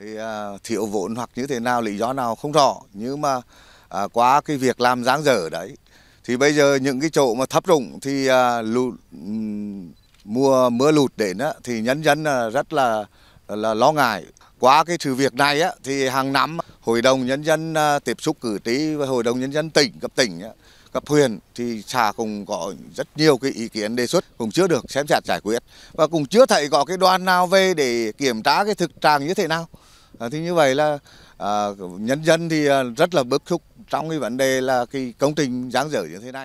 thì à, thiếu vốn hoặc như thế nào lý do nào không rõ nhưng mà à, quá cái việc làm giáng dở đấy thì bây giờ những cái chỗ mà thấp rụng thì à, lụt mùa mưa lụt đến á, thì nhân dân à, rất là là lo ngại quá cái sự việc này á, thì hàng năm hội đồng nhân dân à, tiếp xúc cử tri và hội đồng nhân dân tỉnh cấp tỉnh á, cấp huyện thì xã cũng có rất nhiều cái ý kiến đề xuất cũng chưa được xem xét giải quyết và cũng chưa thấy có cái đoàn nào về để kiểm tra cái thực trạng như thế nào à, thì như vậy là à, nhân dân thì à, rất là bức xúc trong cái vấn đề là cái công trình giáng dở như thế này